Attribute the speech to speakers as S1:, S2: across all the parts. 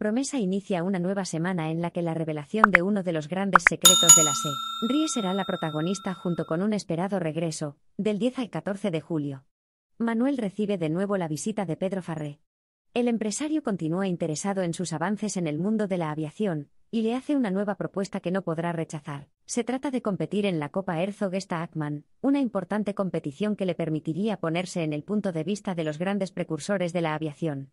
S1: promesa inicia una nueva semana en la que la revelación de uno de los grandes secretos de la serie será la protagonista junto con un esperado regreso, del 10 al 14 de julio. Manuel recibe de nuevo la visita de Pedro Farré. El empresario continúa interesado en sus avances en el mundo de la aviación, y le hace una nueva propuesta que no podrá rechazar. Se trata de competir en la Copa herzog Ackman, una importante competición que le permitiría ponerse en el punto de vista de los grandes precursores de la aviación.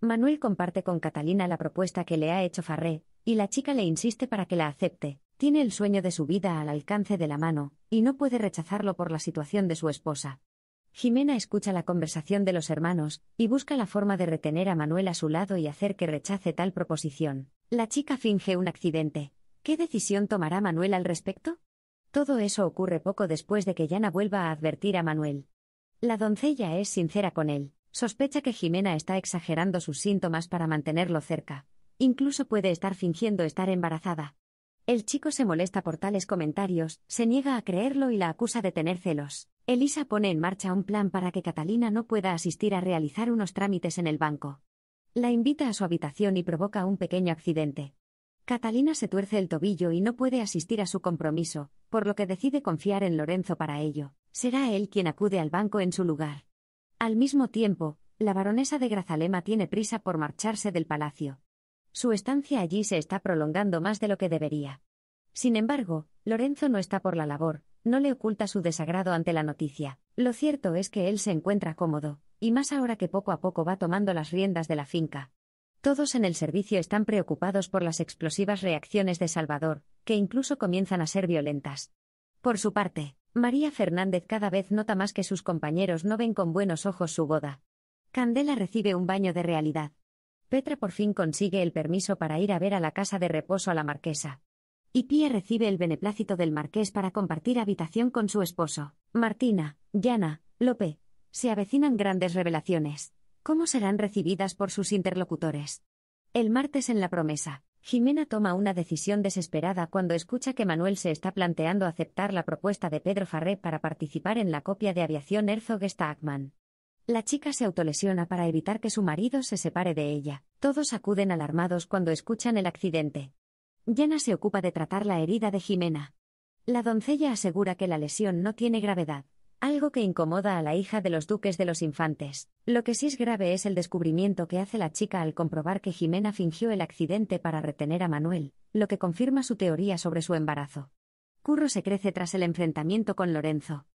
S1: Manuel comparte con Catalina la propuesta que le ha hecho Farré, y la chica le insiste para que la acepte. Tiene el sueño de su vida al alcance de la mano, y no puede rechazarlo por la situación de su esposa. Jimena escucha la conversación de los hermanos, y busca la forma de retener a Manuel a su lado y hacer que rechace tal proposición. La chica finge un accidente. ¿Qué decisión tomará Manuel al respecto? Todo eso ocurre poco después de que Yana vuelva a advertir a Manuel. La doncella es sincera con él. Sospecha que Jimena está exagerando sus síntomas para mantenerlo cerca. Incluso puede estar fingiendo estar embarazada. El chico se molesta por tales comentarios, se niega a creerlo y la acusa de tener celos. Elisa pone en marcha un plan para que Catalina no pueda asistir a realizar unos trámites en el banco. La invita a su habitación y provoca un pequeño accidente. Catalina se tuerce el tobillo y no puede asistir a su compromiso, por lo que decide confiar en Lorenzo para ello. Será él quien acude al banco en su lugar. Al mismo tiempo, la baronesa de Grazalema tiene prisa por marcharse del palacio. Su estancia allí se está prolongando más de lo que debería. Sin embargo, Lorenzo no está por la labor, no le oculta su desagrado ante la noticia. Lo cierto es que él se encuentra cómodo, y más ahora que poco a poco va tomando las riendas de la finca. Todos en el servicio están preocupados por las explosivas reacciones de Salvador, que incluso comienzan a ser violentas. Por su parte, María Fernández cada vez nota más que sus compañeros no ven con buenos ojos su boda. Candela recibe un baño de realidad. Petra por fin consigue el permiso para ir a ver a la casa de reposo a la marquesa. Y Pía recibe el beneplácito del marqués para compartir habitación con su esposo. Martina, Yana, Lope. Se avecinan grandes revelaciones. ¿Cómo serán recibidas por sus interlocutores? El martes en la promesa. Jimena toma una decisión desesperada cuando escucha que Manuel se está planteando aceptar la propuesta de Pedro Farré para participar en la copia de aviación Herzog stagman La chica se autolesiona para evitar que su marido se separe de ella. Todos acuden alarmados cuando escuchan el accidente. Llena se ocupa de tratar la herida de Jimena. La doncella asegura que la lesión no tiene gravedad algo que incomoda a la hija de los duques de los infantes. Lo que sí es grave es el descubrimiento que hace la chica al comprobar que Jimena fingió el accidente para retener a Manuel, lo que confirma su teoría sobre su embarazo. Curro se crece tras el enfrentamiento con Lorenzo.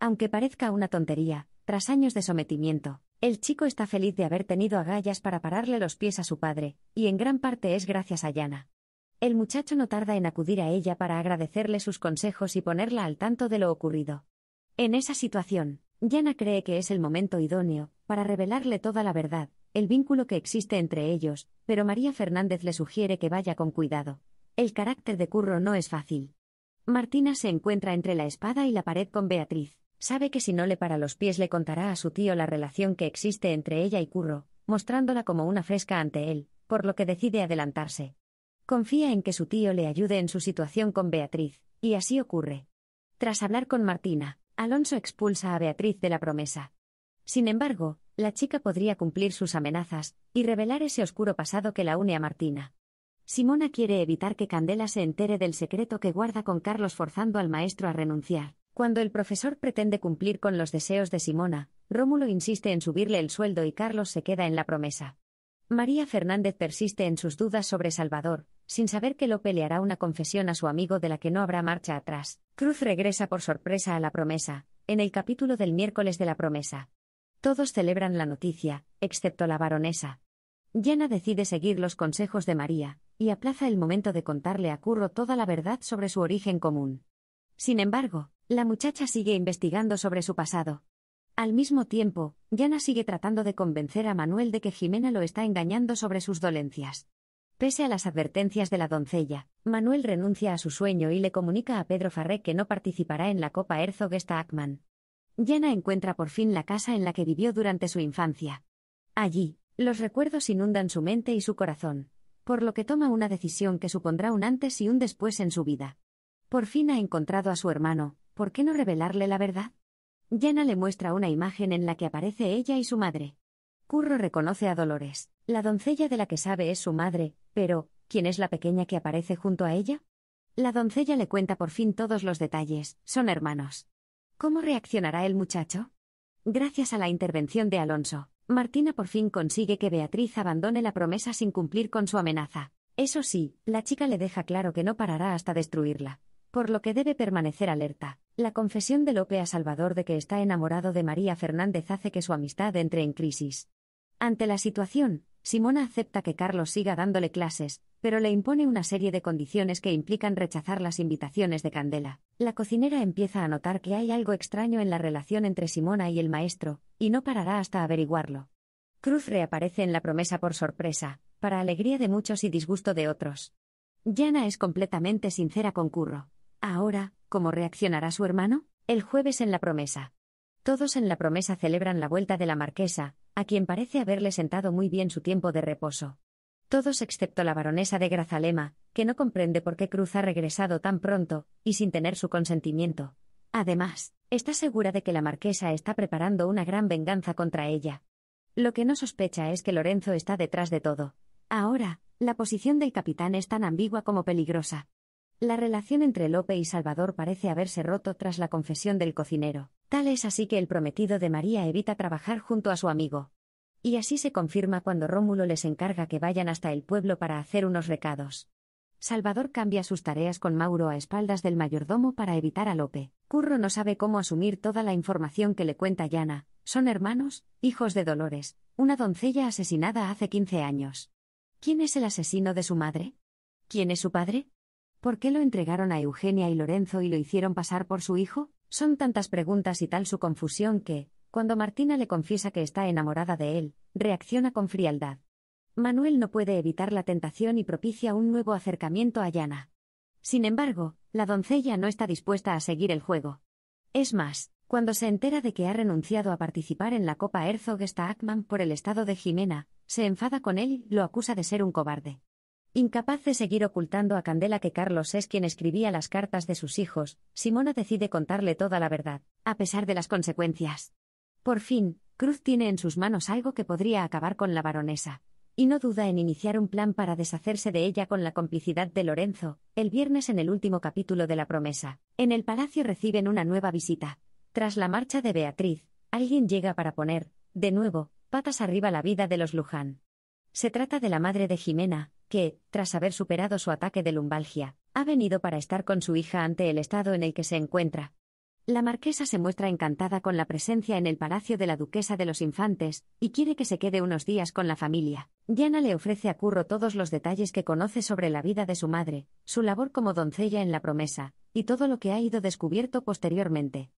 S1: Aunque parezca una tontería, tras años de sometimiento, el chico está feliz de haber tenido agallas para pararle los pies a su padre, y en gran parte es gracias a Yana. El muchacho no tarda en acudir a ella para agradecerle sus consejos y ponerla al tanto de lo ocurrido. En esa situación, Yana cree que es el momento idóneo para revelarle toda la verdad, el vínculo que existe entre ellos, pero María Fernández le sugiere que vaya con cuidado. El carácter de Curro no es fácil. Martina se encuentra entre la espada y la pared con Beatriz. Sabe que si no le para los pies le contará a su tío la relación que existe entre ella y Curro, mostrándola como una fresca ante él, por lo que decide adelantarse. Confía en que su tío le ayude en su situación con Beatriz, y así ocurre. Tras hablar con Martina, Alonso expulsa a Beatriz de la promesa. Sin embargo, la chica podría cumplir sus amenazas y revelar ese oscuro pasado que la une a Martina. Simona quiere evitar que Candela se entere del secreto que guarda con Carlos forzando al maestro a renunciar. Cuando el profesor pretende cumplir con los deseos de Simona, Rómulo insiste en subirle el sueldo y Carlos se queda en la promesa. María Fernández persiste en sus dudas sobre Salvador, sin saber que lo le hará una confesión a su amigo de la que no habrá marcha atrás. Cruz regresa por sorpresa a la promesa, en el capítulo del miércoles de la promesa. Todos celebran la noticia, excepto la baronesa. Yana decide seguir los consejos de María, y aplaza el momento de contarle a Curro toda la verdad sobre su origen común. Sin embargo, la muchacha sigue investigando sobre su pasado. Al mismo tiempo, Yana sigue tratando de convencer a Manuel de que Jimena lo está engañando sobre sus dolencias. Pese a las advertencias de la doncella, Manuel renuncia a su sueño y le comunica a Pedro Farré que no participará en la Copa Herzog Ackman. llena encuentra por fin la casa en la que vivió durante su infancia. Allí, los recuerdos inundan su mente y su corazón, por lo que toma una decisión que supondrá un antes y un después en su vida. Por fin ha encontrado a su hermano, ¿por qué no revelarle la verdad? llena le muestra una imagen en la que aparece ella y su madre. Curro reconoce a Dolores. La doncella de la que sabe es su madre, pero, ¿quién es la pequeña que aparece junto a ella? La doncella le cuenta por fin todos los detalles, son hermanos. ¿Cómo reaccionará el muchacho? Gracias a la intervención de Alonso, Martina por fin consigue que Beatriz abandone la promesa sin cumplir con su amenaza. Eso sí, la chica le deja claro que no parará hasta destruirla, por lo que debe permanecer alerta. La confesión de Lope a Salvador de que está enamorado de María Fernández hace que su amistad entre en crisis. Ante la situación, Simona acepta que Carlos siga dándole clases, pero le impone una serie de condiciones que implican rechazar las invitaciones de Candela. La cocinera empieza a notar que hay algo extraño en la relación entre Simona y el maestro, y no parará hasta averiguarlo. Cruz reaparece en la promesa por sorpresa, para alegría de muchos y disgusto de otros. Yana es completamente sincera con Curro. Ahora, ¿cómo reaccionará su hermano? El jueves en la promesa. Todos en la promesa celebran la vuelta de la marquesa, a quien parece haberle sentado muy bien su tiempo de reposo. Todos excepto la baronesa de Grazalema, que no comprende por qué Cruz ha regresado tan pronto, y sin tener su consentimiento. Además, está segura de que la marquesa está preparando una gran venganza contra ella. Lo que no sospecha es que Lorenzo está detrás de todo. Ahora, la posición del capitán es tan ambigua como peligrosa. La relación entre Lope y Salvador parece haberse roto tras la confesión del cocinero. Tal es así que el prometido de María evita trabajar junto a su amigo. Y así se confirma cuando Rómulo les encarga que vayan hasta el pueblo para hacer unos recados. Salvador cambia sus tareas con Mauro a espaldas del mayordomo para evitar a Lope. Curro no sabe cómo asumir toda la información que le cuenta Yana. Son hermanos, hijos de Dolores, una doncella asesinada hace 15 años. ¿Quién es el asesino de su madre? ¿Quién es su padre? ¿Por qué lo entregaron a Eugenia y Lorenzo y lo hicieron pasar por su hijo? Son tantas preguntas y tal su confusión que, cuando Martina le confiesa que está enamorada de él, reacciona con frialdad. Manuel no puede evitar la tentación y propicia un nuevo acercamiento a Yana. Sin embargo, la doncella no está dispuesta a seguir el juego. Es más, cuando se entera de que ha renunciado a participar en la Copa Herzog Ackman por el estado de Jimena, se enfada con él y lo acusa de ser un cobarde. Incapaz de seguir ocultando a Candela que Carlos es quien escribía las cartas de sus hijos, Simona decide contarle toda la verdad, a pesar de las consecuencias. Por fin, Cruz tiene en sus manos algo que podría acabar con la baronesa, y no duda en iniciar un plan para deshacerse de ella con la complicidad de Lorenzo. El viernes en el último capítulo de La promesa, en el palacio reciben una nueva visita. Tras la marcha de Beatriz, alguien llega para poner, de nuevo, patas arriba la vida de los Luján. Se trata de la madre de Jimena, que, tras haber superado su ataque de lumbalgia, ha venido para estar con su hija ante el estado en el que se encuentra. La marquesa se muestra encantada con la presencia en el palacio de la duquesa de los infantes, y quiere que se quede unos días con la familia. Yana le ofrece a Curro todos los detalles que conoce sobre la vida de su madre, su labor como doncella en la promesa, y todo lo que ha ido descubierto posteriormente.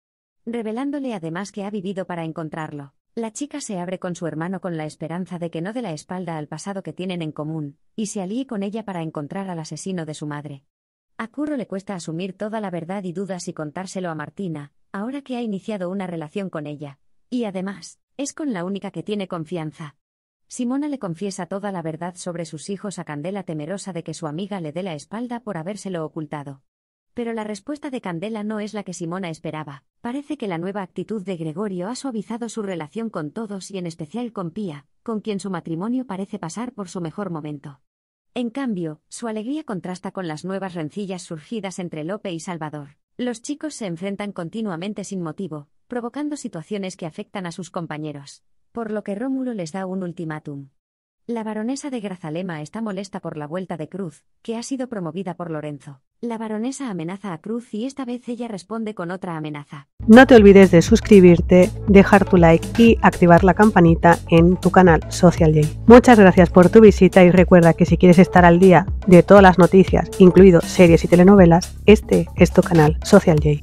S1: Revelándole además que ha vivido para encontrarlo. La chica se abre con su hermano con la esperanza de que no dé la espalda al pasado que tienen en común, y se alíe con ella para encontrar al asesino de su madre. A Curro le cuesta asumir toda la verdad y dudas y contárselo a Martina, ahora que ha iniciado una relación con ella. Y además, es con la única que tiene confianza. Simona le confiesa toda la verdad sobre sus hijos a Candela temerosa de que su amiga le dé la espalda por habérselo ocultado. Pero la respuesta de Candela no es la que Simona esperaba. Parece que la nueva actitud de Gregorio ha suavizado su relación con todos y en especial con Pía, con quien su matrimonio parece pasar por su mejor momento. En cambio, su alegría contrasta con las nuevas rencillas surgidas entre Lope y Salvador. Los chicos se enfrentan continuamente sin motivo, provocando situaciones que afectan a sus compañeros, por lo que Rómulo les da un ultimátum. La baronesa de Grazalema está molesta por la vuelta de Cruz, que ha sido promovida por Lorenzo. La baronesa amenaza a Cruz y esta vez ella responde con otra amenaza. No te olvides de suscribirte, dejar tu like y activar la campanita en tu canal Social J. Muchas gracias por tu visita y recuerda que si quieres estar al día de todas las noticias, incluido series y telenovelas, este es tu canal Social J.